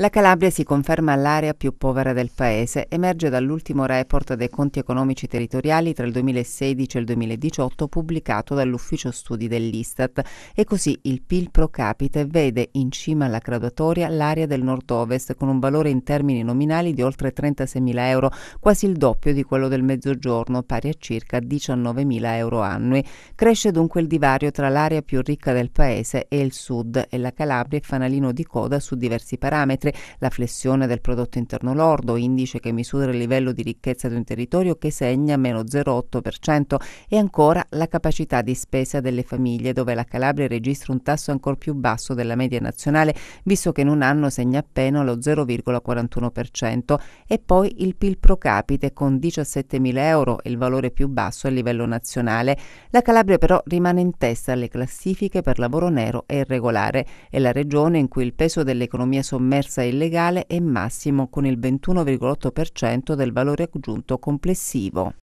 La Calabria si conferma l'area più povera del paese, emerge dall'ultimo report dei conti economici territoriali tra il 2016 e il 2018 pubblicato dall'ufficio studi dell'Istat e così il PIL pro capite vede in cima alla graduatoria l'area del nord-ovest con un valore in termini nominali di oltre 36.000 euro, quasi il doppio di quello del mezzogiorno, pari a circa 19.000 euro annui. Cresce dunque il divario tra l'area più ricca del paese e il sud e la Calabria è fanalino di coda su diversi parametri mentre la flessione del prodotto interno lordo, indice che misura il livello di ricchezza di un territorio che segna meno 0,8% e ancora la capacità di spesa delle famiglie, dove la Calabria registra un tasso ancora più basso della media nazionale, visto che in un anno segna appena lo 0,41%, e poi il PIL pro capite con 17.000 euro, il valore più basso a livello nazionale. La Calabria però rimane in testa alle classifiche per lavoro nero e irregolare, è la regione in cui il peso dell'economia sommersa sommersa illegale è massimo con il 21,8% del valore aggiunto complessivo.